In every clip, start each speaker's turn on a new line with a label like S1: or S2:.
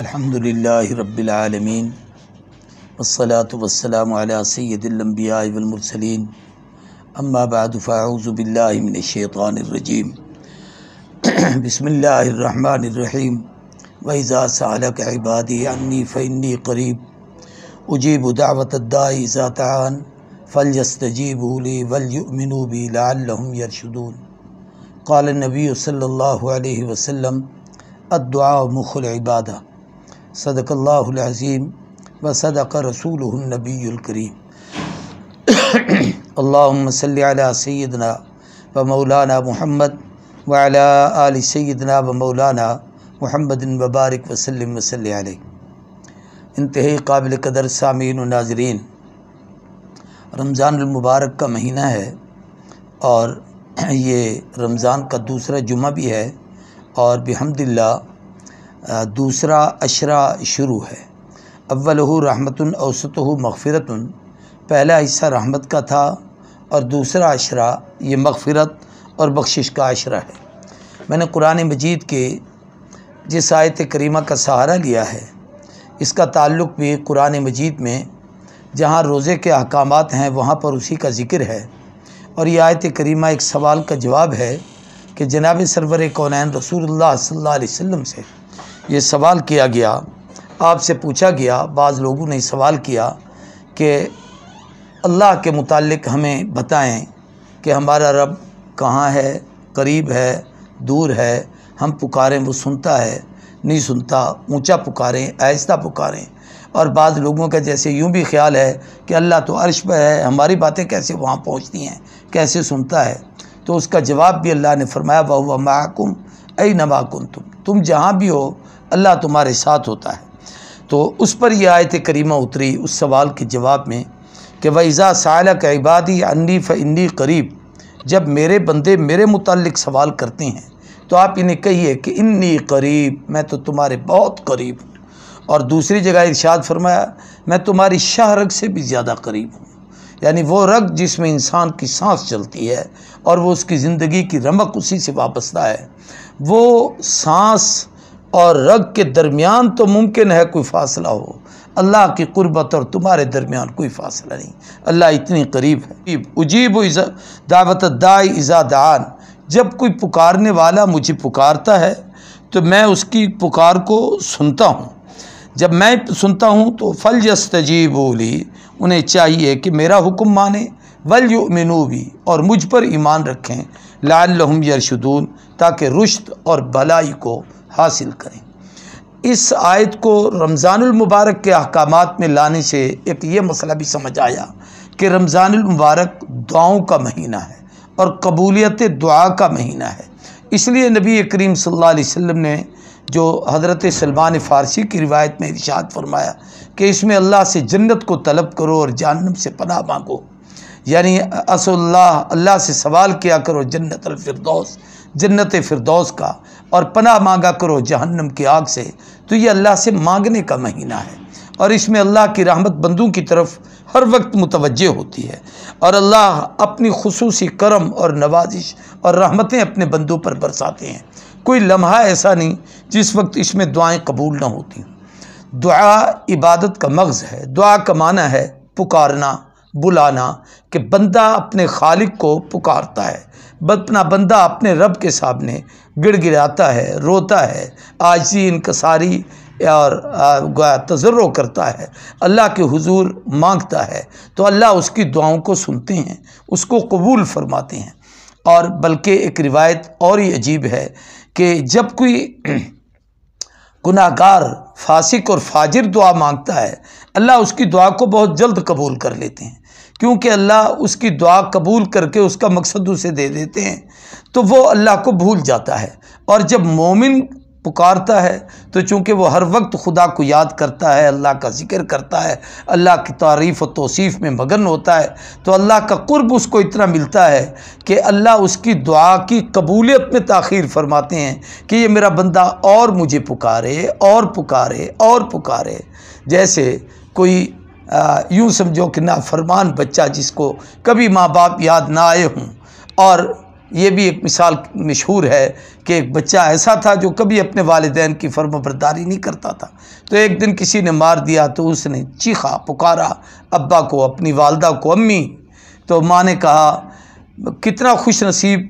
S1: अल्हम्दुलिल्लाहि रब्बिल आलमीन वस्सलातु वस्सलामु अला सय्यदिल अंबिया वल मुरसलीन अम्मा बाद फ़ाऊज़ु बिल्लाहि मिनश शैतानिर रजीम बिस्मिल्लाहिर रहमानिर रहीम व इज़ा सअलक इबादी अन्नी फ़इन्नी करीब उजीब दावत दाई इज़ा तआन फलयस्तजीबू ली वलयुमिनू बी लअल्लहुम यरशुदून قال النبي صلى الله عليه وسلم الدعاء مخ العباده सदकल्लाज़ीम व सदक रसूलनबीकरीम अल्लाम सैदना व मौलाना महमद वाला आल सैदना व मौलाना महमदिन वबारक वसलम वसल इंतहाई काबिल कदर सामीन नाजरीन रमज़ानमबारक का महीना है और ये रमज़ान का दूसरा जुमा भी है और बिहमदिल्ला दूसरा अशरा शुरू है अव्वलहु रहमतन औसत मगफ़रत पहला हिस्सा रहमत का था और दूसरा अशरा ये मगफ़रत और बख्शिश का अशरा है मैंने कुरान मजीद के जिस आयत करीमा का सहारा लिया है इसका ताल्लुक़ भी कुरान मजीद में जहाँ रोज़े के अहकाम हैं वहाँ पर उसी का ज़िक्र है और ये आयत करीमा एक सवाल का जवाब है कि जनाब सरवर कौन रसूल सल्ला वसम से ये सवाल किया गया आपसे पूछा गया बाज़ लोगों ने सवाल किया कि अल्लाह के मुतालिक हमें बताएं कि हमारा रब कहाँ है करीब है दूर है हम पुकारें वो सुनता है नहीं सुनता ऊंचा पुकारें आहिस्ता पुकारें और बाद लोगों का जैसे यूं भी ख्याल है कि अल्लाह तो अर्श पर है हमारी बातें कैसे वहाँ पहुँचती हैं कैसे सुनता है तो उसका जवाब भी अल्लाह ने फरमाया वाह माकुम ऐ नमाकुम तुम तुम जहाँ भी हो अल्लाह तुम्हारे साथ होता है तो उस पर यह आयत करीमा उतरी उस सवाल के जवाब में कि वैज़ा साल का इबादी अन्नी फ़न्नी करीब जब मेरे बंदे मेरे मुतल सवाल करते हैं तो आप इन्हें कहिए कि इन्नी करीब मैं तो तुम्हारे बहुत करीब हूँ और दूसरी जगह इर्शाद फरमाया मैं तुम्हारी शाह रग से भी ज़्यादा करीब हूँ यानी वो रग जिसमें इंसान की सांस चलती है और वो उसकी ज़िंदगी की रमक उसी से वापसता है वो सांस और रग के दरमियान तो मुमकिन है कोई फासला हो अल्लाह की कुर्बत और तुम्हारे दरमियान कोई फासला नहीं अल्लाह इतनी करीब है उजीब दावत दाई इज़ादान जब कोई पुकारने वाला मुझे पुकारता है तो मैं उसकी पुकार को सुनता हूँ जब मैं सुनता हूँ तो फल यस्तजीब बोली उन्हें चाहिए कि मेरा हुक्म माने वल मिनू भी और मुझ पर ईमान रखें लाल लहम यरशदून ताकि रुश्त और भलाई को हासिल करें इस आयत को रमज़ानमबारक के अहकाम में लाने से एक ये मसला भी समझ आया कि रमज़ानमबारक दुआओं का महीना है और कबूलियत दुआ का महीना है इसलिए नबी करीम सल्लल्लाहु अलैहि वसल्लम ने जो हज़रत सलमान फ़ारसी की रिवायत में इर्शाद फरमाया कि इसमें अल्लाह से जन्नत को तलब करो और जानम से पना मांगो यानी असल्ला अल्लाह से सवाल किया करो जन्नत अलफरदौस जन्नत फिरदौस का और पना मांगा करो जहन्नम की आग से तो ये अल्लाह से मांगने का महीना है और इसमें अल्लाह की रहमत बंदों की तरफ हर वक्त मुतवजह होती है और अल्लाह अपनी खसूस करम और नवाजिश और रहमतें अपने बंदों पर बरसाते हैं कोई लम्हा ऐसा नहीं जिस वक्त इसमें दुआएं कबूल ना होती दुआ इबादत का मगज़ है दुआ का माना है पुकारना बुलाना कि बंदा अपने खालिक को पुकारता है बदपना बंदा अपने रब के सामने गिड़गिड़ाता है रोता है आजी इनकसारी और तजर्रो करता है अल्लाह के हुजूर मांगता है तो अल्लाह उसकी दुआओं को सुनते हैं उसको कबूल फरमाते हैं और बल्कि एक रिवायत और ही अजीब है कि जब कोई गुनाहगार फासिक और फाजिर दुआ मांगता है अल्लाह उसकी दुआ को बहुत जल्द कबूल कर लेते हैं क्योंकि अल्लाह उसकी दुआ कबूल करके उसका मकसद उसे दे देते हैं तो वो अल्लाह को भूल जाता है और जब मोमिन पुकारता है तो चूँकि वो हर वक्त खुदा को याद करता है अल्लाह का जिक्र करता है अल्लाह की तारीफ़ और तोसीफ़ में मगन होता है तो अल्लाह का कुर्ब उसको इतना मिलता है कि अल्लाह उसकी दुआ की कबूलियत में तख़िर फरमाते हैं कि ये मेरा बंदा और मुझे पुकारे और पुकारे और पुकारे जैसे कोई यूँ समझो कि नाफरमान बच्चा जिसको कभी माँ बाप याद ना आए हों और ये भी एक मिसाल मशहूर है कि एक बच्चा ऐसा था जो कभी अपने वालदेन की फर्म बरदारी नहीं करता था तो एक दिन किसी ने मार दिया तो उसने चीखा पुकारा अब्बा को अपनी वालदा को अम्मी तो माँ ने कहा कितना खुश नसीब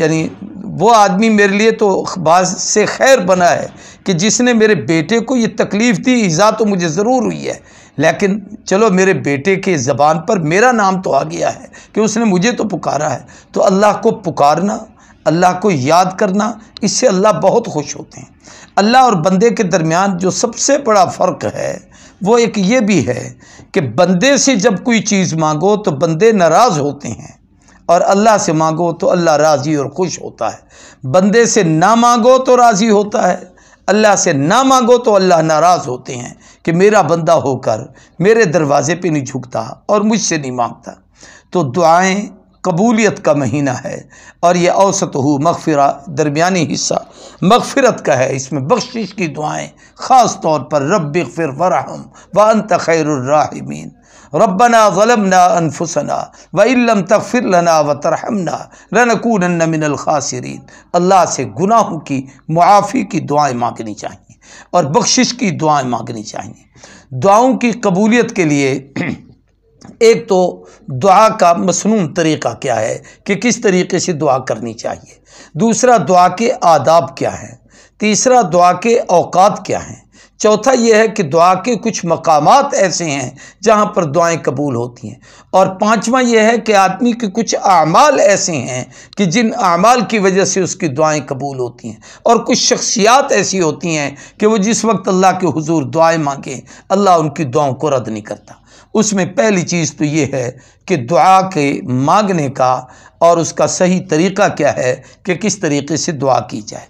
S1: यानी वो आदमी मेरे लिए तो बाज से खैर बना है कि जिसने मेरे बेटे को ये तकलीफ़ दी ईज़ा तो मुझे ज़रूर हुई है लेकिन चलो मेरे बेटे के ज़बान पर मेरा नाम तो आ गया है कि उसने मुझे तो पुकारा है तो अल्लाह को पुकारना अल्लाह को याद करना इससे अल्लाह बहुत खुश होते हैं अल्लाह और बंदे के दरमियान जो सबसे बड़ा फ़र्क है वो एक ये भी है कि बंदे से जब कोई चीज़ मांगो तो बंदे नाराज़ होते हैं और अल्लाह से मांगो तो अल्लाह राज़ी और खुश होता है बंदे से ना मांगो तो राज़ी होता है अल्लाह से ना मांगो तो अल्लाह नाराज़ होते हैं कि मेरा बंदा होकर मेरे दरवाज़े पे नहीं झुकता और मुझसे नहीं मांगता तो दुआएं कबूलियत का महीना है और यह औसत हो मगफरा दरमिया हिस्सा मगफ़रत का है इसमें बख्शिश की दुआएं ख़ास तौर पर रब फिर वरहम वन तैरमीन रबना ज़लमना अनफुसना व इल्लम तगफिर लना व तरहमना रनकून मिनल अल्लाह से गुनाहों की मुआफ़ी की दुआएँ मांगनी चाहिए और बख्शिश की दुआएँ मांगनी चाहिए दुआओं की कबूलियत के लिए एक तो दुआ का मसनून तरीक़ा क्या है कि किस तरीके से दुआ करनी चाहिए दूसरा दुआ के आदाब क्या हैं तीसरा दुआ के अवकात क्या हैं चौथा यह है कि दुआ के कुछ मकाम ऐसे हैं जहाँ पर दुआएं कबूल होती हैं और पाँचवा यह है कि आदमी के कुछ अमाल ऐसे हैं कि जिन अमाल की वजह से उसकी दुआएं कबूल होती हैं और कुछ शख्सियात ऐसी होती हैं कि वो जिस वक्त अल्लाह के हुजूर दुआएं मांगें अल्लाह उनकी दुआओं को रद्द नहीं करता उसमें पहली चीज़ तो ये है कि दुआ के मांगने का और उसका सही तरीक़ा क्या है कि किस तरीके से दुआ की जाए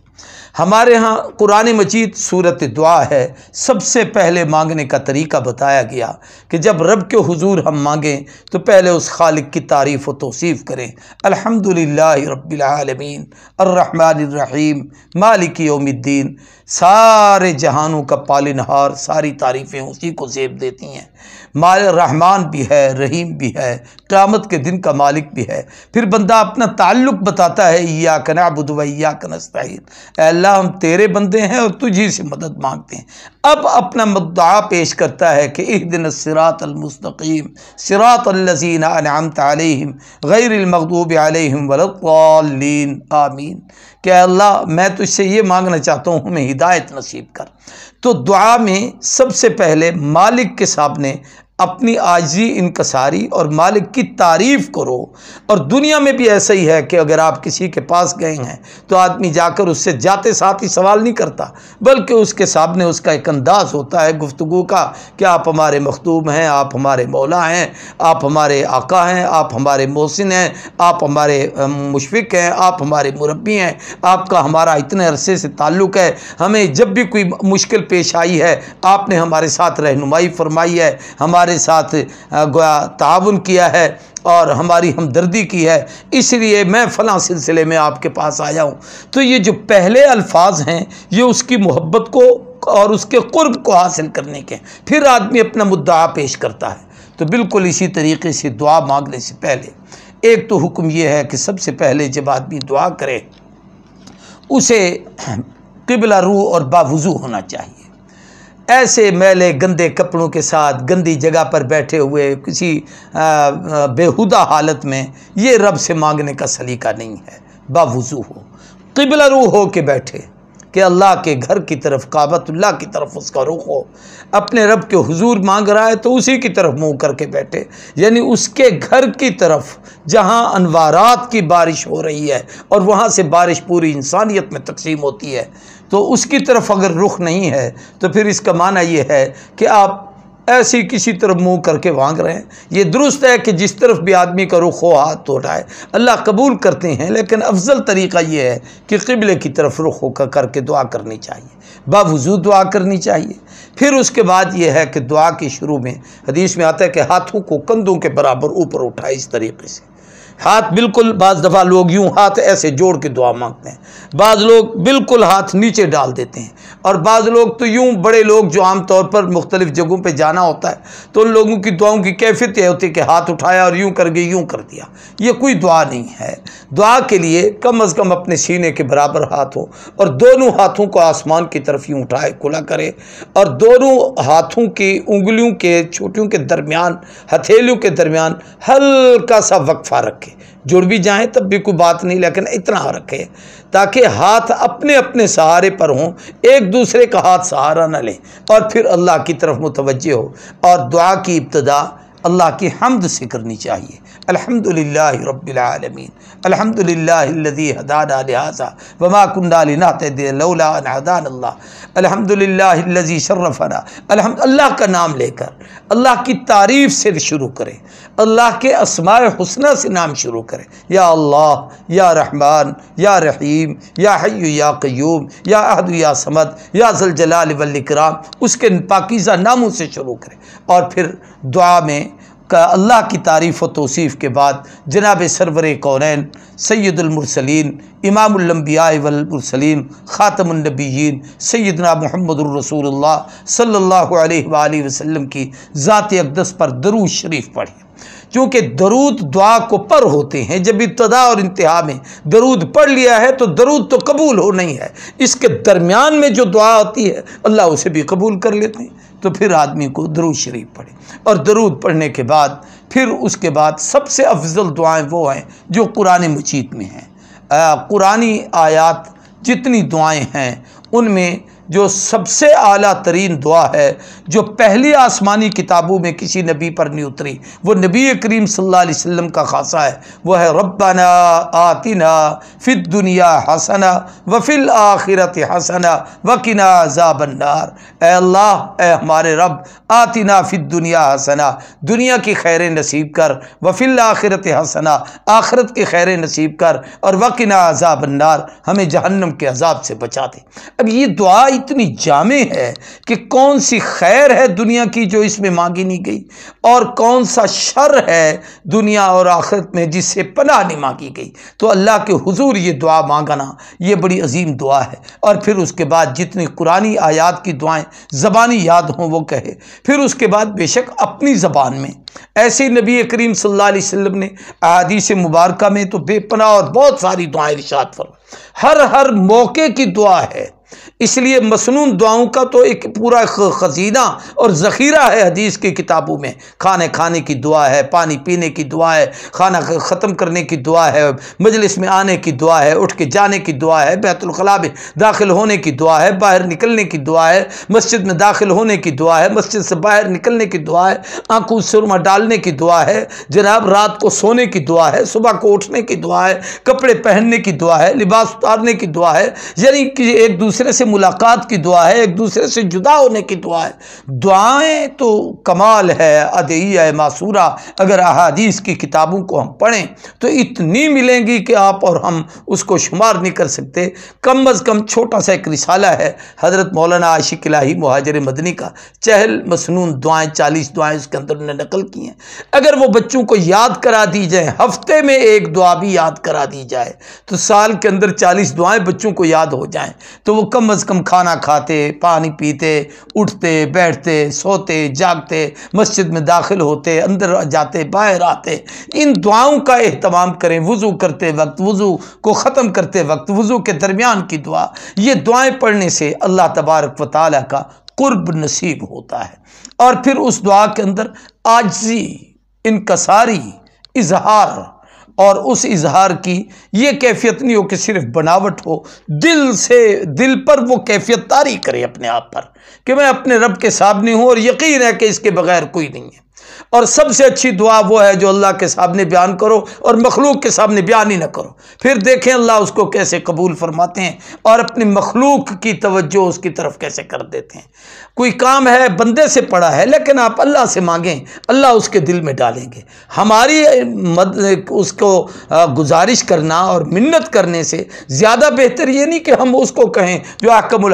S1: हमारे यहाँ कुरान मजीद सूरत दुआ है सबसे पहले मांगने का तरीका बताया गया कि जब रब के हुजूर हम मांगें तो पहले उस खालिक की तारीफ़ व तोसीफ़ करें अल्हम्दुलिल्लाह रब्बिलआलमीन अर्रहमानिर्रहीम मालिक योमद्दीन सारे जहानों का पालनहार सारी तारीफ़ें उसी को जेब देती हैं माल रहमान भी है रहीम भी है क़्यामत के दिन का मालिक भी है फिर बंदा अपना ताल्लुक़ बताता है या कना बुदवैया कनस्तिन अल्लाह हम तेरे बंदे हैं और तुझी से मदद मांगते हैं अब अपना मुद्दा पेश करता है कि इस दिन सिरातलमस्तकीम सिरातल्लिन अनाम तलम गैरमकदूब आलम वलतन आमीन कि अल्लाह मैं तुझसे ये मांगना चाहता हूँ हमें हिदायत नसीब कर तो दुआ में सबसे पहले मालिक के सामने अपनी आजी इनकसारी और मालिक की तारीफ़ करो और दुनिया में भी ऐसा ही है कि अगर आप किसी के पास गए हैं तो आदमी जाकर उससे जाते साथ ही सवाल नहीं करता बल्कि उसके सामने उसका एक अंदाज़ होता है गुफ्तु का कि आप हमारे मखतूम हैं आप हमारे मौला हैं आप हमारे आका हैं आप हमारे मोहसिन हैं आप हमारे मुशफ़ हैं आप हमारे मुरबी हैं आपका हमारा इतने अरसे से ताल्लुक़ है हमें जब भी कोई मुश्किल पेश आई है आपने हमारे साथ रहनुमाई फरमाई है हमारे हमारे साथ गोया ताउन किया है और हमारी हमदर्दी की है इसलिए मैं फला सिलसिले में आपके पास आया हूँ तो ये जो पहले अल्फाज हैं ये उसकी मोहब्बत को और उसके क़ुर्ब को हासिल करने के फिर आदमी अपना मुद्दा पेश करता है तो बिल्कुल इसी तरीके से दुआ मांगने से पहले एक तो हुक्म यह है कि सबसे पहले जब आदमी दुआ करे उसे किबला रू और बावजू होना चाहिए ऐसे मैले गंदे कपड़ों के साथ गंदी जगह पर बैठे हुए किसी बेहुदा हालत में ये रब से मांगने का सलीका नहीं है बावजू हो किबला रू हो के बैठे कि अल्लाह के घर की तरफ काबतुल्ला की तरफ उसका रुख हो अपने रब के हुजूर मांग रहा है तो उसी की तरफ मुंह करके बैठे यानी उसके घर की तरफ जहां अनवारात की बारिश हो रही है और वहां से बारिश पूरी इंसानियत में तकसीम होती है तो उसकी तरफ अगर रुख नहीं है तो फिर इसका माना यह है कि आप ऐसी किसी तरफ मुंह करके भाग रहे हैं ये दुरुस्त है कि जिस तरफ भी आदमी का रुख हो हाथ तो उठाए अल्लाह कबूल करते हैं लेकिन अफजल तरीक़ा ये है कि किबले की तरफ रुख होकर करके दुआ करनी चाहिए बावजू दुआ करनी चाहिए फिर उसके बाद ये है कि दुआ के शुरू में हदीस में आता है कि हाथों को कंधों के बराबर ऊपर उठाए इस तरीके से हाथ बिल्कुल बाज़ दफ़ा लोग यूँ हाथ ऐसे जोड़ के दुआ मांगते हैं बाज़ लोग बिल्कुल हाथ नीचे डाल देते हैं और बाज़ लोग तो यूँ बड़े लोग जो आम तौर पर मुख्तलिफ़ जगहों पर जाना होता है तो उन लोगों की दुआओं की कैफियत यह होती है कि हाथ उठाया और यूँ कर गए यूँ कर दिया ये कोई दुआ नहीं है दुआ के लिए कम अज़ कम अपने सीने के बराबर हाथ हो और दोनों हाथों को आसमान की तरफ यूँ उठाए खुला करे और दोनों हाथों की उंगलियों के छोटियों के दरमियान हथेलियों के दरमियान हल्का सा वक्फा रखे जुड़ भी जाएं तब भी कोई बात नहीं लेकिन इतना रखें ताकि हाथ अपने अपने सहारे पर हों एक दूसरे का हाथ सहारा न लें और फिर अल्लाह की तरफ मुतवजह हो और दुआ की इब्तदा अल्लाह की हमद से करनी चाहिए अल्हम्दुलिल्लाह रब्बिलआलमीन अल्हम्दुलिल्लाहिल्लज़ी हदाना लिहाजा वमा कुन्ना लिनातदीला अन शर्रफना अल्हम्द अल्लाह का नाम लेकर अल्लाह की तारीफ़ से शुरू करें अल्लाह के असमाय हुसना से नाम शुरू करें या अल्लाह या रहमान या रहीम या हय्यु या क़य्यूम या अहद या समद या जलजलाल वल इकराम उसके पाकिज़ा नामों से शुरू करें और फिर दुआ में का अल्लाह की तारीफ़ व तोसीफ़ के बाद जनाब सरवर कौरैन सैदुलमरसलिन इमामबिया वलमरसलिन ख़ातमनबीन सैदना मोहम्मद रसूलुल्लाह सल्लल्लाहु की ज़ात अकदस पर दरूद शरीफ पढ़ें चूँकि दरूद दुआ को पर होते हैं जब इब्तदा और इंतहा में दरूद पढ़ लिया है तो दरूद तो कबूल हो नहीं है इसके दरमियान में जो दुआ आती है अल्लाह उसे भी कबूल कर लेते हैं तो फिर आदमी को दरूद शरीफ पढ़े और दरूद पढ़ने के बाद फिर उसके बाद सबसे अफजल दुआएं वो हैं जो कुरान मजीद में हैं कुरानी आयात जितनी दुआएं हैं उनमें जो सबसे आला तरीन दुआ है जो पहली आसमानी किताबों में किसी नबी पर नहीं उतरी वो नबी करीम सल्लल्लाहु अलैहि वसल्लम का खासा है वह है रब्बाना आतिना फिद दुनिया हसना वफिल आखिरत हसना वकिना जाबन्नार ए अल्लाह ए हमारे रब आतिना फिद दुनिया हसना दुनिया की खैर नसीब कर वफिल आखिरत हसना आखिरत की खैर नसीब कर और वकिना अजाबन्नार हमें जहन्नम के अजाब से बचा दे अब ये दुआ इतनी जामे है कि कौन सी खैर है दुनिया की जो इसमें मांगी नहीं गई और कौन सा शर है दुनिया और आखिरत में जिससे पनाह नहीं मांगी गई तो अल्लाह के हुजूर ये दुआ मांगना ये बड़ी अजीम दुआ है और फिर उसके बाद जितनी कुरानी आयात की दुआएं ज़बानी याद हों वो कहे फिर उसके बाद बेशक अपनी ज़बान में ऐसे नबी करीम सल्लल्लाहु अलैहि वसल्लम ने अहादीस मुबारक में तो बेपना और बहुत सारी दुआएं रिशात फरमा हर हर मौके की दुआ है इसलिए मसनून दुआओं का तो एक पूरा खजीना और ज़ख़ीरा है हदीस की किताबों में खाने खाने की दुआ है पानी पीने की दुआ है खाना ख़त्म करने की दुआ है मजलिस में आने की दुआ है उठ के जाने की दुआ है बैतुलखला में दाखिल होने की दुआ है बाहर निकलने की दुआ है मस्जिद में दाखिल होने की दुआ है मस्जिद से बाहर निकलने की दुआ है आंखों सुरमा डालने की दुआ है जनाब रात को सोने की दुआ है सुबह को उठने की दुआ है कपड़े पहनने की दुआ है लिबास उतारने की दुआ है यानी कि एक दूसरे से मुलाकात की दुआ है एक दूसरे से जुदा होने की दुआ है दुआएं तो कमाल है अदई है मासूरा अगर अहादीस की किताबों को हम पढ़ें तो इतनी मिलेंगी कि आप और हम उसको शुमार नहीं कर सकते कम अज़ कम छोटा सा एक रिसाला है हज़रत मौलाना आशिक लाही महाजर मदनी का चहल मसनून दुआएँ चालीस दुआएँ उसके अंदर उन्होंने नकल की हैं अगर वो बच्चों को याद करा दी जाए हफ्ते में एक दुआ भी याद करा दी जाए तो साल के अंदर चालीस दुआएँ बच्चों को याद हो जाएँ तो वो कम अज़ से कम खाना खाते पानी पीते उठते बैठते सोते जागते मस्जिद में दाखिल होते अंदर जाते बाहर आते इन दुआओं का अहतमाम करें वज़ू करते वक्त वज़ू को ख़त्म करते वक्त वज़ू के दरमियान की दुआ ये दुआएँ पढ़ने से अल्लाह तबारक व ताली का कुर्ब नसीब होता है और फिर उस दुआ के अंदर आजी इनकसारी इजहार और उस इजहार की ये कैफियत नहीं हो कि सिर्फ बनावट हो दिल से दिल पर वो कैफियत तारी करे अपने आप पर कि मैं अपने रब के सामने हूँ और यकीन है कि इसके बगैर कोई नहीं है और सबसे अच्छी दुआ वो है जो अल्लाह के सामने बयान करो और मखलूक के सामने बयान ही ना करो फिर देखें अल्लाह उसको कैसे कबूल फरमाते हैं और अपनी मखलूक की तवज्जो उसकी तरफ कैसे कर देते हैं कोई काम है बंदे से पड़ा है लेकिन आप अल्लाह से मांगें अल्लाह उसके दिल में डालेंगे हमारी मद, उसको गुजारिश करना और मिन्नत करने से ज़्यादा बेहतर ये नहीं कि हम उसको कहें जो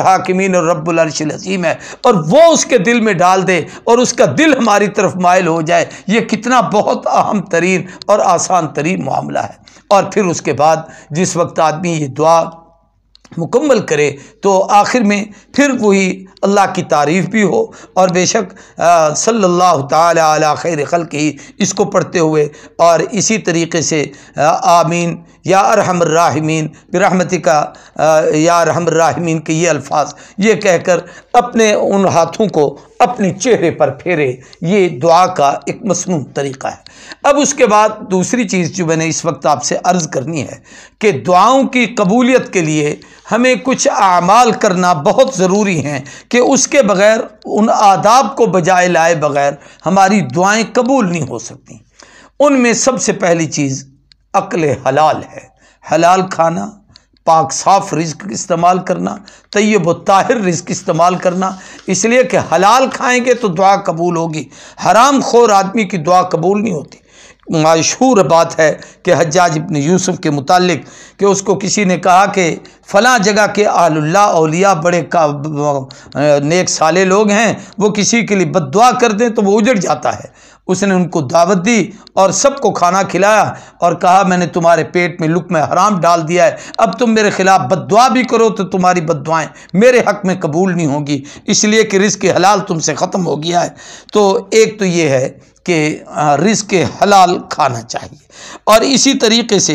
S1: हाकिमीन और रब्बुलरशल हसीम है और वो उसके दिल में डाल दे और उसका दिल हमारी तरफ मायल हो हो जाए ये कितना बहुत अहम तरीन और आसान तरीन मामला है और फिर उसके बाद जिस वक्त आदमी ये दुआ मुकम्मल करे तो आखिर में फिर वही अल्लाह की तारीफ़ भी हो और बेशक सल्लल्लाहु ताला खैर खल की इसको पढ़ते हुए और इसी तरीके से आ, आमीन या अरहमर्राहमीन बिरहमती का या अरहमर्राहमीन के ये अल्फाज ये कहकर अपने उन हाथों को अपने चेहरे पर फेरे ये दुआ का एक मसनू तरीक़ा है अब उसके बाद दूसरी चीज़ जो मैंने इस वक्त आपसे अर्ज़ करनी है कि दुआओं की कबूलियत के लिए हमें कुछ आमाल करना बहुत ज़रूरी हैं कि उसके बग़ैर उन आदाब को बजाय लाए बग़ैर हमारी दुआएँ कबूल नहीं हो सकती उनमें सबसे पहली चीज़ अक्ल हलाल है हलाल खाना पाक साफ रिस्क इस्तेमाल करना तयब ताहिर रिस्क इस्तेमाल करना इसलिए कि हलाल खाएंगे तो दुआ कबूल होगी हराम खोर आदमी की दुआ कबूल नहीं होती मशहूर बात है कि हजाज इबन यूसुफ के मुतालिक कि उसको किसी ने कहा कि फ़लाँ जगह के आल्ला अलिया बड़े का नेक साले लोग हैं वो किसी के लिए बद कर दें तो वो उजड़ जाता है उसने उनको दावत दी और सबको खाना खिलाया और कहा मैंने तुम्हारे पेट में लुक में हराम डाल दिया है अब तुम मेरे ख़िलाफ़ बदवा भी करो तो तुम्हारी बदवाएँ मेरे हक़ में कबूल नहीं होगी इसलिए कि रिस्क हलाल तुमसे ख़त्म हो गया है तो एक तो ये है कि रिस्क हलाल खाना चाहिए और इसी तरीके से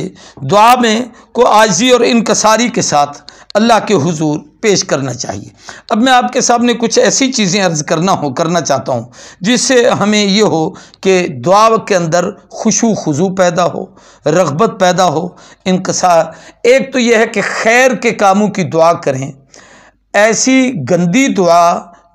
S1: दुआ में को आजी और इनकसारी के साथ अल्लाह के हुजूर पेश करना चाहिए अब मैं आपके सामने कुछ ऐसी चीज़ें अर्ज़ करना हो करना चाहता हूँ जिससे हमें ये हो कि दुआ के अंदर खुशू खुजू पैदा हो रगबत पैदा हो इनकसार एक तो यह है कि खैर के कामों की दुआ करें ऐसी गंदी दुआ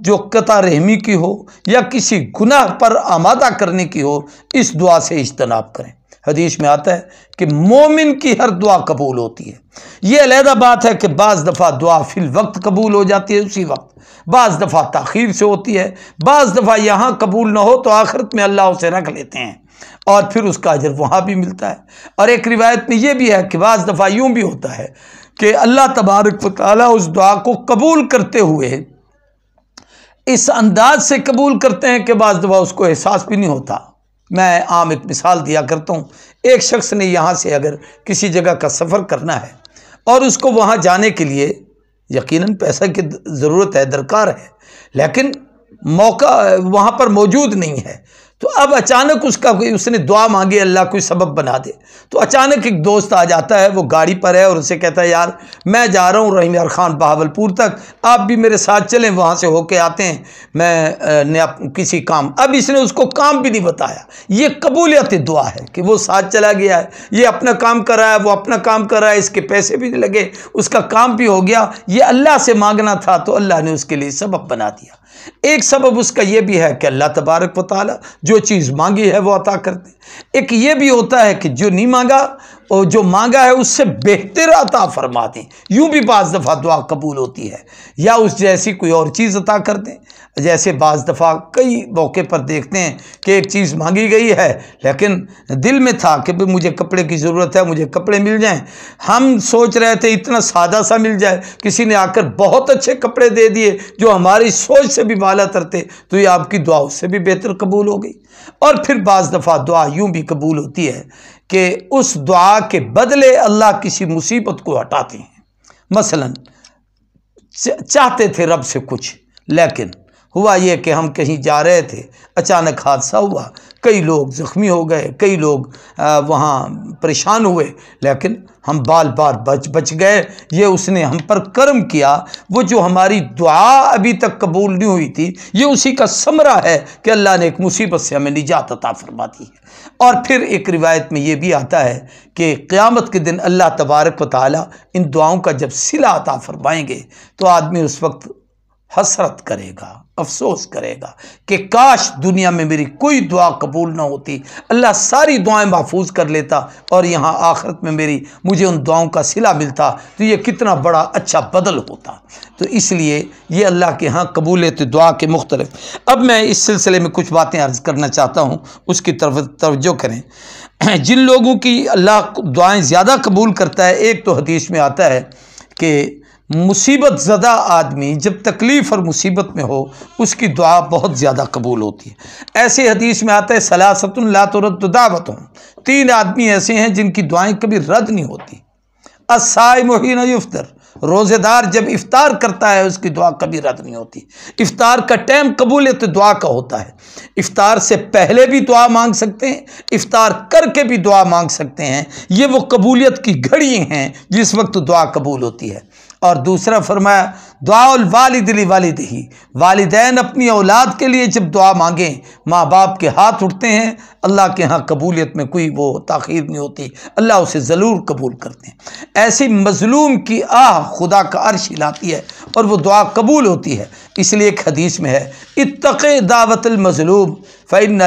S1: जो कता रहमी की हो या किसी गुनाह पर आमादा करने की हो इस दुआ से इजतनाब करें हदीस में आता है कि मोमिन की हर दुआ कबूल होती है यह अलहदा बात है कि बाज़ दफ़ा दुआ फिल वक्त कबूल हो जाती है उसी वक्त बाज़ दफ़ा तखीर से होती है बाज़ दफ़ा यहाँ कबूल ना हो तो आखिरत में अल्लाह उसे रख लेते हैं और फिर उसका अजर वहाँ भी मिलता है और एक रिवायत में यह भी है कि बाज़ दफ़ा यूँ भी होता है कि अल्लाह तबारक वाली उस दुआ को कबूल करते हुए इस अंदाज से कबूल करते हैं कि बाज़ दफ़ा उसको एहसास भी नहीं होता मैं आम एक मिसाल दिया करता हूँ एक शख्स ने यहाँ से अगर किसी जगह का सफ़र करना है और उसको वहाँ जाने के लिए यकीनन पैसा की ज़रूरत है दरकार है लेकिन मौका वहाँ पर मौजूद नहीं है तो अब अचानक उसका कोई उसने दुआ मांगी अल्लाह कोई सबब बना दे तो अचानक एक दोस्त आ जाता है वो गाड़ी पर है और उसे कहता है यार मैं जा रहा हूँ रहीम यार खान बहावलपुर तक आप भी मेरे साथ चलें वहाँ से होके आते हैं मैं ने आप किसी काम अब इसने उसको काम भी नहीं बताया ये कबूलियत दुआ है कि वो साथ चला गया है ये अपना काम कर रहा है वो अपना काम कर रहा है इसके पैसे भी नहीं लगे उसका काम भी हो गया ये अल्लाह से मांगना था तो अल्लाह ने उसके लिए सबब बना दिया एक सबब उसका यह भी है कि अल्लाह तबारक वाली जो चीज़ मांगी है वो अता करते एक ये भी होता है कि जो नहीं मांगा और जो मांगा है उससे बेहतर अता फरमा दें यूँ भी बज दफ़ा दुआ कबूल होती है या उस जैसी कोई और चीज़ अता कर दें जैसे बज दफ़ा कई मौके पर देखते हैं कि एक चीज़ मांगी गई है लेकिन दिल में था कि भाई मुझे कपड़े की ज़रूरत है मुझे कपड़े मिल जाएँ हम सोच रहे थे इतना सादा सा मिल जाए किसी ने आकर बहुत अच्छे कपड़े दे दिए जो हमारी सोच से भी माला तरते तो ये आपकी दुआ उससे भी बेहतर कबूल हो गई और फिर बज़ दफ़ा दुआ यूँ भी कबूल होती है कि उस दुआ के बदले अल्लाह किसी मुसीबत को हटाते हैं मसलन चाहते थे रब से कुछ लेकिन हुआ ये कि हम कहीं जा रहे थे अचानक हादसा हुआ कई लोग ज़ख्मी हो गए कई लोग वहाँ परेशान हुए लेकिन हम बाल बार बच बच गए ये उसने हम पर कर्म किया वो जो हमारी दुआ अभी तक कबूल नहीं हुई थी ये उसी का समरा है कि अल्लाह ने एक मुसीबत से हमें निजात अता दी है और फिर एक रिवायत में ये भी आता है कि क़्यामत के दिन अल्लाह तबारक व ताली इन दुआओं का जब सिला अता फरमाएंगे तो आदमी उस वक्त हसरत करेगा अफसोस करेगा कि काश दुनिया में मेरी कोई दुआ कबूल ना होती अल्लाह सारी दुआएं महफूज कर लेता और यहाँ आखिरत में मेरी मुझे उन दुआओं का सिला मिलता तो ये कितना बड़ा अच्छा बदल होता तो इसलिए ये अल्लाह के यहाँ कबूलियत दुआ के मुख्तलिफ अब मैं इस सिलसिले में कुछ बातें अर्ज़ करना चाहता हूँ उसकी तरफ तवज्जो करें जिन लोगों की अल्लाह दुआएँ ज़्यादा कबूल करता है एक तो हदीस में आता है कि मुसीबत ज़दा आदमी जब तकलीफ़ और मुसीबत में हो उसकी दुआ बहुत ज़्यादा कबूल होती है ऐसे हदीस में आता है सलासतुन दावत हूँ तीन आदमी ऐसे हैं जिनकी दुआएं कभी रद्द नहीं होती असाय मोहिन युफ्तर रोज़ेदार जब इफ़ार करता है उसकी दुआ कभी रद्द नहीं होती इफ़ार का टाइम कबूल तो दुआ का होता है इफ़ार से पहले भी दुआ मांग सकते हैं इफ़ार करके भी दुआ मांग सकते हैं ये वो कबूलियत की घड़ी हैं जिस वक्त दुआ कबूल होती है और दूसरा फरमाया दुआल वालिद ली वालिद ही वालदेन अपनी औलाद के लिए जब दुआ मांगें माँ बाप के हाथ उठते हैं अल्लाह के यहाँ कबूलियत में कोई वो ताखीर नहीं होती अल्लाह उसे ज़रूर कबूल करते हैं ऐसी मजलूम की आह खुदा का अर्श हिलाती है और वो दुआ कबूल होती है इसलिए एक हदीस में है इतक दावतमजलूम फ़ैन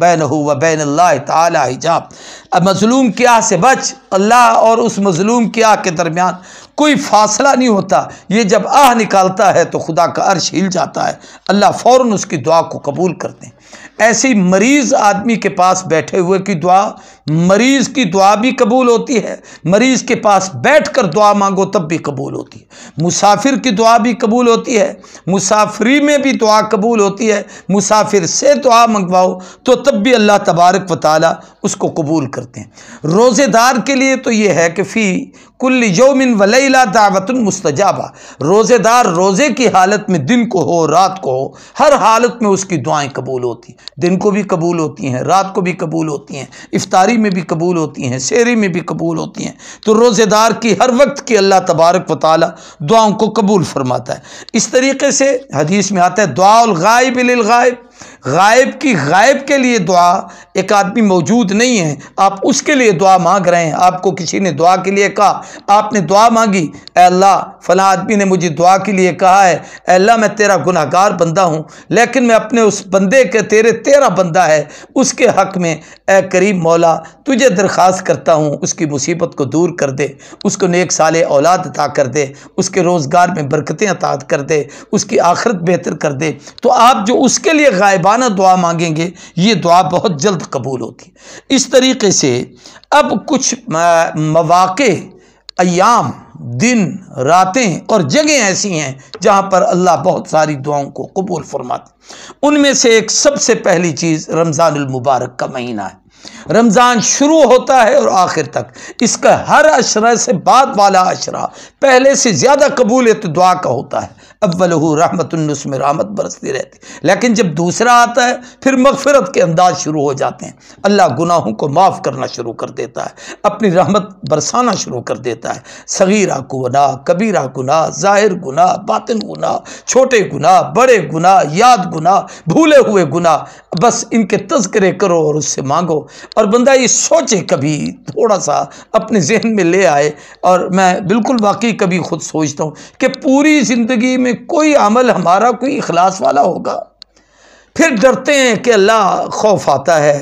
S1: बैन व बैन अल्लाह तजाब अब मजलूम क्या से बच अल्लाह और उस मजलूम क्या के दरमियान कोई फासला नहीं होता ये जब आह निकालता है तो खुदा का अर्श हिल जाता है अल्लाह फ़ौर उसकी दुआ को कबूल करते हैं ऐसे मरीज़ आदमी के पास बैठे हुए की दुआ मरीज की दुआ भी कबूल होती है मरीज के पास बैठकर दुआ मांगो तब भी कबूल होती है मुसाफिर की दुआ भी कबूल होती है मुसाफरी में भी दुआ कबूल होती है मुसाफिर से दुआ मंगवाओ तो तब भी अल्लाह तबारक व ताली उसको कबूल करते हैं रोज़ेदार के लिए तो ये है कि फ़ी कुल योमिन वलैला दावत मुस्तजाबा रोज़ेदार रोज़े की हालत में दिन को हो रात को हो हर हालत में उसकी दुआएं कबूल होती दिन को भी कबूल होती हैं रात को भी कबूल होती हैं इफ्तारी में भी कबूल होती हैं शेरी में भी कबूल होती हैं तो रोज़ेदार की हर वक्त की अल्लाह तबारक व ताल दुआओं को कबूल फरमाता है इस तरीके से हदीस में आता है दुआल गायब गायब की गायब के लिए दुआ एक आदमी मौजूद नहीं है आप उसके लिए दुआ मांग रहे हैं आपको किसी ने दुआ के लिए कहा आपने दुआ मांगी अल्लाह फ़ला आदमी ने मुझे दुआ के लिए कहा है अल्लाह मैं तेरा गुनाहगार बंदा हूँ लेकिन मैं अपने उस बंदे के तेरे तेरा बंदा है उसके हक़ में ए करीब मौला तुझे दरख्वास्त करता हूँ उसकी मुसीबत को दूर कर दे उसको नेक साल औलाद अता कर दे उसके रोज़गार में बरकतें अता कर दे उसकी आखरत बेहतर कर दे तो आप जो उसके लिए गायब साहिबाना दुआ मांगेंगे ये दुआ बहुत जल्द कबूल होती इस तरीके से अब कुछ मवाक़े अयाम दिन रातें और जगह ऐसी हैं जहाँ पर अल्लाह बहुत सारी दुआओं को कबूल फरमाते उनमें से एक सबसे पहली चीज़ रमज़ानमबारक का महीना है रमज़ान शुरू होता है और आखिर तक इसका हर अशरा से बाद वाला अशरा पहले से ज़्यादा कबूलियत दुआ का होता है अव्वलहू रहमतुल्लुसम रहमत बरसती रहती लेकिन जब दूसरा आता है फिर मगफरत के अंदाज शुरू हो जाते हैं अल्लाह गुनाहों को माफ़ करना शुरू कर देता है अपनी रहमत बरसाना शुरू कर देता है सगीरा गुना कबीरा गुना ज़ाहिर गुना बातिन गुनाह छोटे गुनाह बड़े गुनाह याद गुना भूले हुए गुनाह बस इनके तस्करे करो और उससे मांगो और बंदा ये सोचे कभी थोड़ा सा अपने जहन में ले आए और मैं बिल्कुल वाकई कभी खुद सोचता हूँ कि पूरी ज़िंदगी में में कोई अमल हमारा कोई अखलास वाला होगा फिर डरते हैं कि अल्लाह खौफ आता है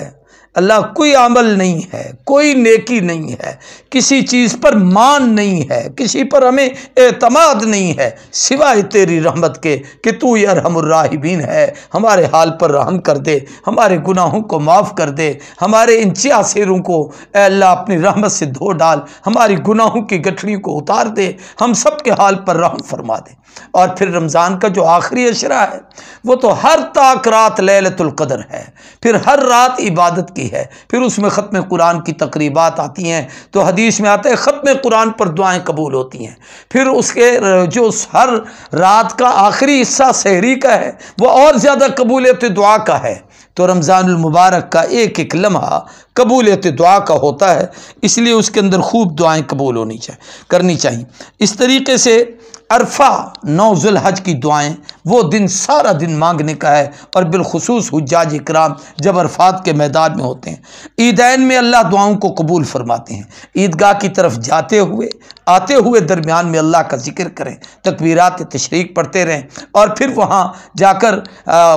S1: अल्लाह कोई अमल नहीं है कोई नेकी नहीं है किसी चीज़ पर मान नहीं है किसी पर हमें एतमाद नहीं है सिवाय तेरी रहमत के कि तू यरहमर्राहिबीन है हमारे हाल पर रहम कर दे हमारे गुनाहों को माफ़ कर दे हमारे इन सियासरों को अल्लाह अपनी रहमत से धो डाल हमारी गुनाहों की गठड़ियों को उतार दे हम सब के हाल पर रहम फरमा दे और फिर रमज़ान का जो आखिरी अशरा है वो तो हर ताक रात ललतुल्क़दर है फिर हर रात इबादत की आती है फिर उसमें ख़त्म कुरान की तकरीबात आती हैं तो हदीस में आता है ख़त्म कुरान पर दुआएं कबूल होती हैं फिर उसके जो हर रात का आखिरी हिस्सा शहरी का है वह और ज़्यादा कबूलियत दुआ का है तो रमज़ानमबारक का एक एक लम्हा कबूलियत दुआ का होता है इसलिए उसके अंदर खूब दुआएँ कबूल होनी चाहिए करनी चाहिए इस तरीके से अरफा नौजुल हज की दुआएं वो दिन सारा दिन मांगने का है और बिलखसूस हजाज इक्राम जब अरफात के मैदान में होते हैं ईदैन में अल्लाह दुआओं को कबूल फरमाते हैं ईदगाह की तरफ जाते हुए आते हुए दरमियान में अल्लाह का जिक्र करें तकबीरात तशरीक पढ़ते रहें और फिर वहाँ जाकर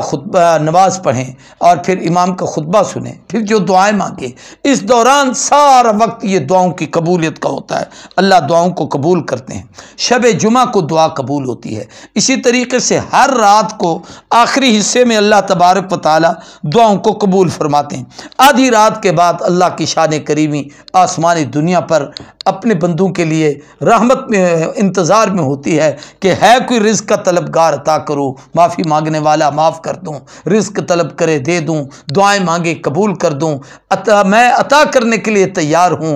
S1: खुतब नमाज पढ़ें और फिर इमाम का खुतबा सुने फिर जो दुआएँ मांगें इस दौरान सारा वक्त ये दुआओं की कबूलियत का होता है अल्लाह दुआओं को कबूल करते हैं शब जुमा को दुआ कबूल होती है इसी तरीके से हर हर रात को आखिरी हिस्से में अल्लाह तबारक वाली दुआओं को कबूल फरमाते हैं आधी रात के बाद अल्लाह की शान करीमी आसमानी दुनिया पर अपने बंदों के लिए रहमत में इंतज़ार में होती है कि है कोई रिज़ का तलबगार अता करो माफ़ी मांगने वाला माफ़ कर दूँ रिज़ तलब करे दे दूँ दुआएं मांगे कबूल कर दूँ अता मैं अता करने के लिए तैयार हूँ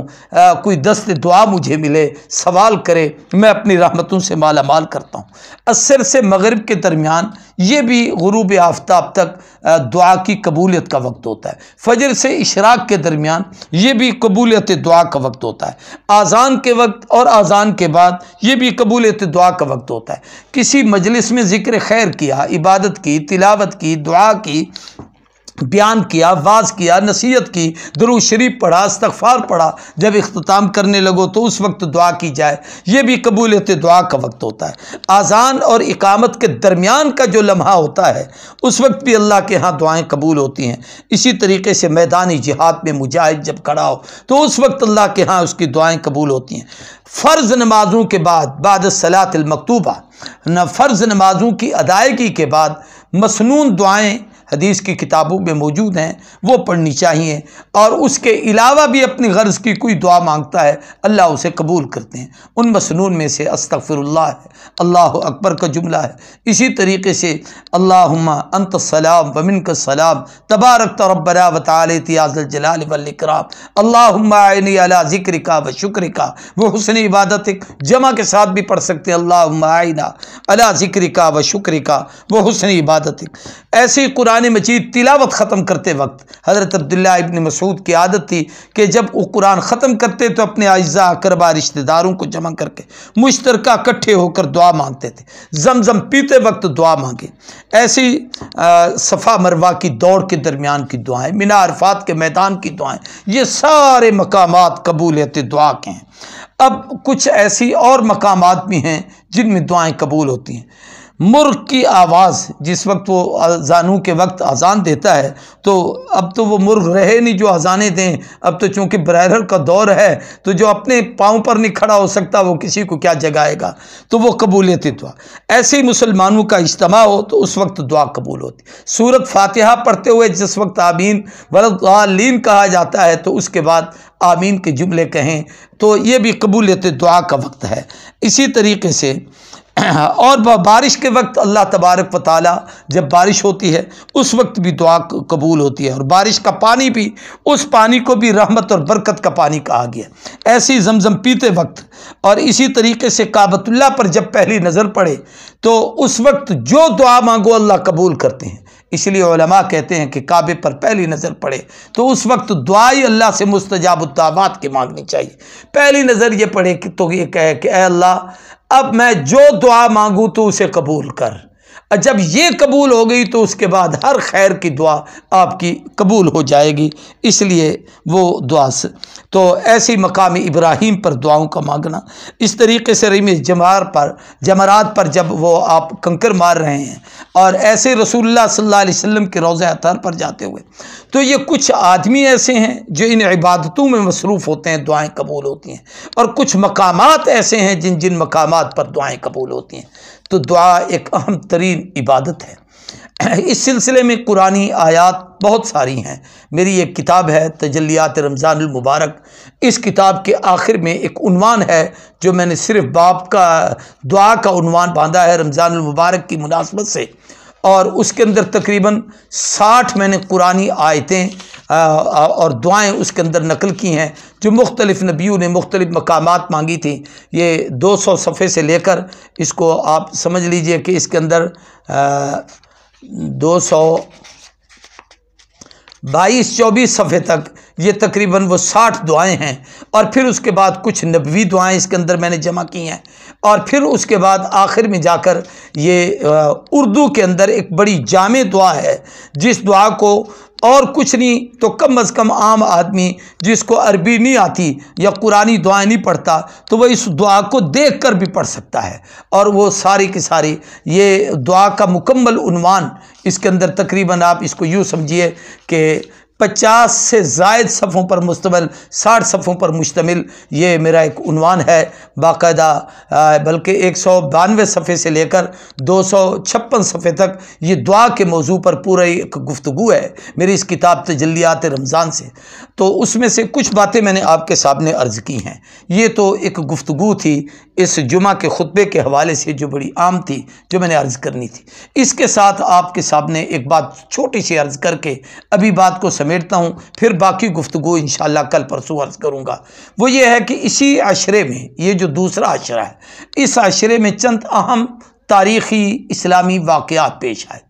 S1: कोई दस्त दुआ मुझे मिले सवाल करे मैं अपनी रहमतों से माला माल करता हूँ असर से मगरब के दरमियान ये भी गुरूब आफ्ताब तक दुआ की कबूलियत का वक्त होता है फजर से इशराक के दरमियान ये भी कबूलियत दुआ का वक्त होता है आज़ान के वक्त और आज़ान के बाद ये भी कबूलियत दुआ का वक्त होता है किसी मजलिस में ज़िक्र खैर किया इबादत की तिलावत की दुआ की बयान किया वाज किया नसीहत की दरू शरीफ पढ़ा इस्तफ़ार पढ़ा जब अख्ताम करने लगो तो उस वक्त दुआ की जाए यह भी कबूलियत दुआ का वक्त होता है आज़ान और इकामत के दरमियान का जो लम्हा होता है उस वक्त भी अल्लाह के यहाँ दुआएँ कबूल होती हैं इसी तरीके से मैदानी जिहाद में मुजाहिद जब खड़ा हो तो उस वक्त अल्लाह के यहाँ उसकी दुआएँ कबूल होती हैं फ़र्ज़ नमाजों के बाद बाद सलातमकतूबा न फ़र्ज़ नमाजों की अदायगी के बाद मसनून दुआएँ हदीस की किताबों में मौजूद हैं वो पढ़नी चाहिए और उसके अलावा भी अपनी गर्ज़ की कोई दुआ मांगता है अल्लाह उसे कबूल करते हैं उन मसनून में से अस्तफिरल्ला है अल्लाह अकबर का जुमला है इसी तरीके से अल्लाम अंत सलाम वमिन का सलाम तबारक तरबरा वतालत जलाल वक्राम अल्लाह ज़िक्र का व शिक्र का वह हसन इबादत जमा के साथ भी पढ़ सकते हैं अल्लाह आयना अला ज़िक्र का व शिक्र का वह हसन इबादत ऐसे कुरान कुरान मजीद तिलावत ख़त्म करते वक्त हज़रत अब्दुल्ला इबन मसूद की आदत थी कि जब वो कुरान ख़त्म करते तो अपने अज्जा अकरबा रिश्तेदारों को जमा करके मुश्तरक इकट्ठे होकर दुआ मांगते थे जमजम पीते वक्त दुआ मांगे ऐसी सफ़ा मरवा की दौड़ के दरमियान की दुआएँ मिना अरफात के मैदान की दुआएँ ये सारे मकाम कबूलियत दुआ के हैं अब कुछ ऐसी और मकाम भी हैं जिनमें दुआएँ कबूल होती हैं मुर्ग की आवाज़ जिस वक्त वो अजानों के वक्त अजान देता है तो अब तो वो मुर्ग रहे नहीं जो अजाने दें अब तो चूँकि ब्रहर का दौर है तो जो अपने पाँव पर नहीं खड़ा हो सकता वो किसी को क्या जगाएगा तो वो कबूलियत दुआ ऐसे ही मुसलमानों का इज्तम हो तो उस वक्त दुआ कबूल होती सूरत फातिहा पढ़ते हुए जिस वक्त आमीन वरदालीन कहा जाता है तो उसके बाद आमीन के जुमले कहें तो ये भी कबूलियत दुआ का वक्त है इसी तरीके से और बारिश के वक्त अल्लाह तबारक व जब बारिश होती है उस वक्त भी दुआ कबूल होती है और बारिश का पानी भी उस पानी को भी रहमत और बरकत का पानी कहा गया ऐसी जमजम पीते वक्त और इसी तरीके से काबतुल्ला पर जब पहली नज़र पड़े तो उस वक्त जो दुआ मांगो अल्लाह कबूल करते हैं इसलिए कहते हैं कि काबे पर पहली नज़र पड़े तो उस वक्त दुआई अल्लाह से मुस्तजाब के की मांगनी चाहिए पहली नज़र ये पड़े कि तो ये कहे कि अल्लाह अब मैं जो दुआ मांगू तू उसे कबूल कर और जब ये कबूल हो गई तो उसके बाद हर खैर की दुआ आपकी कबूल हो जाएगी इसलिए वो दुआ से तो ऐसी मकामी इब्राहिम पर दुआओं का मांगना इस तरीके से रही जमार पर जमरात पर जब वो आप कंकर मार रहे हैं और ऐसे रसूलुल्लाह सल्लल्लाहु अलैहि वसल्लम के रोज़ अतार पर जाते हुए तो ये कुछ आदमी ऐसे हैं जो इन इबादतों में मसरूफ़ होते हैं दुआएँ कबूल होती हैं और कुछ मकाम ऐसे हैं जिन जिन मकाम पर दुआएँ कबूल होती हैं तो दुआ एक अहम तरीन इबादत है इस सिलसिले में कुरानी आयात बहुत सारी हैं मेरी एक किताब है तजलियात रमज़ानमबारक इस किताब के आखिर में एक उनवान है जो मैंने सिर्फ बाप का दुआ का उनवान बांधा है रमज़ानमबारक की मुनासबत से और उसके अंदर तकरीबन साठ मैंने कुरानी आयतें और दुआएं उसके अंदर नकल की हैं जो मुख्तलिफ़ नबियों ने मुख्तलिफ़ मकाम मांगी थी ये दो सौ सफ़े से लेकर इसको आप समझ लीजिए कि इसके अंदर दो सौ बाईस चौबीस सफ़े तक ये तकरीबन वो साठ दुआएं हैं और फिर उसके बाद कुछ नबवी दुआएं इसके अंदर मैंने जमा की हैं और फिर उसके बाद आखिर में जाकर ये उर्दू के अंदर एक बड़ी जाम दुआ है जिस दुआ को और कुछ नहीं तो कम अज़ कम आम आदमी जिसको अरबी नहीं आती या कुरानी दुआएं नहीं पढ़ता तो वह इस दुआ को देख कर भी पढ़ सकता है और वो सारी की सारी ये दुआ का मुकम्मल उनवान इसके अंदर तकरीबन आप इसको यूँ समझिए कि पचास से जायद सफ़ों पर मुश्तमिल साठ सफ़ों पर मुश्तमिल ये मेरा एक उनवान है बाकायदा बल्कि एक सौ बानवे सफ़े से लेकर दो सौ छप्पन सफ़े तक ये दुआ के मौजू पर पूरा एक गुफ्तु है मेरी इस किताब तजलियात रमज़ान से तो उसमें से कुछ बातें मैंने आपके सामने अर्ज़ की हैं ये तो एक गुफ्तु थी इस जुमा के ख़ुतबे के हवाले से जो बड़ी आम थी जो मैंने अर्ज़ करनी थी इसके साथ आपके सामने एक बात छोटी सी अर्ज़ करके अभी बात को समेटता हूँ फिर बाकी गुफ्तु इन कल परसों अर्ज़ करूँगा वो ये है कि इसी आशरे में ये जो दूसरा आशरा है इस आशरे में चंद अहम तारीख़ी इस्लामी वाक़ पेश आए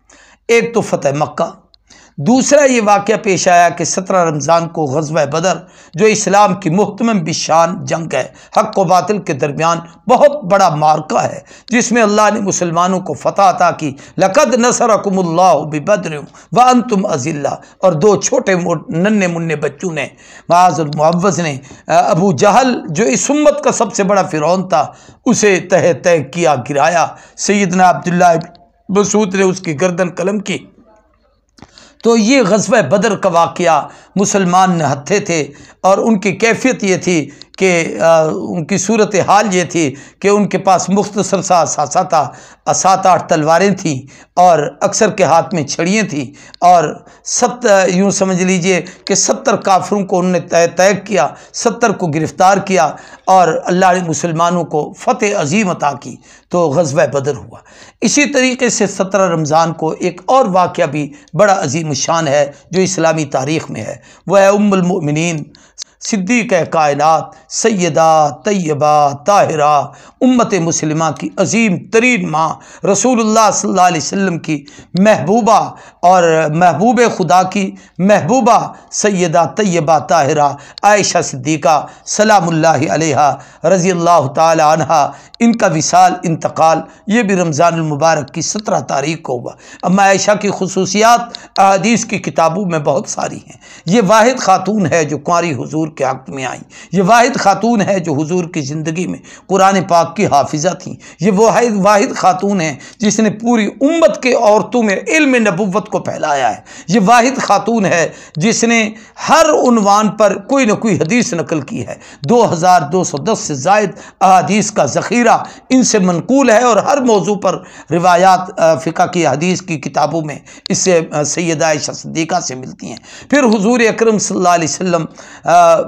S1: एक तो फतेह मक्का दूसरा ये वाक़ पेश आया कि सत्रह रमज़ान को गजब बदर जो इस्लाम की महतम बिशान जंग है हक व बातिल के दरमियान बहुत बड़ा मार्का है जिसमें अल्लाह ने मुसलमानों को फतह अता की लकद नसर बद्र व अन तुम अजिल्ला और दो छोटे नन्हे मुन्ने बच्चों ने माजमवज़ ने अबू जहल जो इस उम्मत का सबसे बड़ा फ़िरौन था उसे तह तय किया गिराया सैदना अब्दुल्ला मसूद ने उसकी गर्दन कलम की तो ये गजब बदर का वाक़ मुसलमान नहत्थे थे और उनकी कैफियत ये थी कि उनकी सूरत हाल ये थी कि उनके पास मुख्तसर सा सात सात आठ तलवारें थीं और अक्सर के हाथ में छड़ियाँ थीं और सत यूँ समझ लीजिए कि सत्तर काफरों को उनने तय तय किया सत्तर को गिरफ़्तार किया और अल्लाह ने मुसलमानों को फ़तेह अजीम अता की तो गजब बदर हुआ इसी तरीके से सत्रह रमज़ान को एक और वाक़ भी बड़ा अजीम शान है जो इस्लामी तारीख़ में है वह उमिन सिद्दीक कायनात सैदा तय्यबा ताहरा उम्मत मुसलमा की अजीम तरीन माँ रसूल सल्लल्लाहु की महबूबा और महबूब खुदा की महबूबा सैदा तय्यबा ताहरा आयशा सिद्दीक़ा सलामुल्लाह अलैहा रज़ी अल्लाह तहा इनका विशाल इंतकाल ये भी रमज़ानमबारक की सत्रह तारीख को हुआ अम्मा आयशा की खसूसियात अदीस की किताबों में बहुत सारी हैं ये वाद ख़ातून है जो कुरी हजूर के हक़ में आई ये वाद ख़ातून है जो हुजूर की ज़िंदगी में कुरान पाक की हाफिज़ा थी ये वाद वाद ख़ातून है जिसने पूरी उम्मत के औरतों में इल्म नबूवत को फैलाया है ये वाद ख़ातून है जिसने हर उनवान पर कोई ना कोई हदीस नकल की है दो हज़ार दो सौ दस से जायद अदीस का ज़ख़ीरा इनसे मनकूल है और हर मौजू पर रिवायात फ़िका की हदीस की किताबों में इससे सैदा सदीक़ा से मिलती हैं फिर हजूर अक्रम सल्लल्लाहु वसम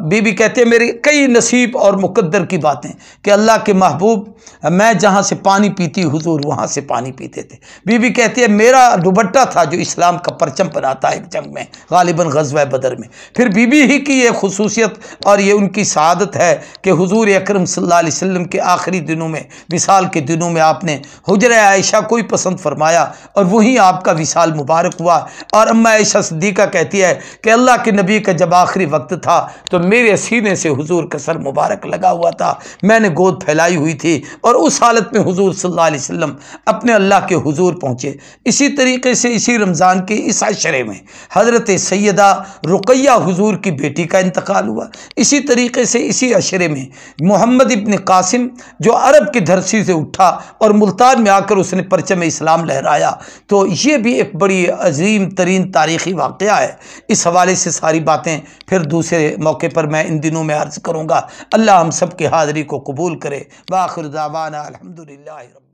S1: बीबी कहती है मेरे कई नसीब और मुकद्दर की बातें कि अल्लाह के महबूब मैं जहाँ से पानी पीती हुजूर वहाँ से पानी पीते थे बीबी कहती है मेरा दुबट्टा था जो इस्लाम का परचम बनाता है जंग में गालिबा गजवा बदर में फिर बीबी ही की ये खसूसियत और ये उनकी शहादत है कि हजूर अक्रम सल्लम के आखिरी दिनों में विशाल के दिनों में आपने हजर आयशा को ही पसंद फरमाया और वहीं आपका विशाल मुबारक हुआ और अम्मा आयशा सदीक़ा कहती है कि अल्लाह के नबी का जब आखिरी वक्त था तो मेरे सीने से हुजूर का सर मुबारक लगा हुआ था मैंने गोद फैलाई हुई थी और उस हालत में हुजूर सल्लल्लाहु अलैहि वसल्लम अपने अल्लाह के हुजूर पहुँचे इसी तरीके से इसी रमज़ान के इस आशरे में हज़रत सैदा रुकैया हुजूर की बेटी का इंतकाल हुआ इसी तरीके से इसी अशरे में मोहम्मद इबन कासिम जो अरब की धरसी से उठा और मुल्तान में आकर उसने परचम इस्लाम लहराया तो ये भी एक बड़ी अजीम तरीन तारीख़ी वाक़ है इस हवाले से सारी बातें फिर दूसरे मौके मौके पर मैं इन दिनों में अर्ज़ करूँगा अल्लाह हम सब की हाज़री को कबूल करे बाखिर दावाना अलहमदिल्ला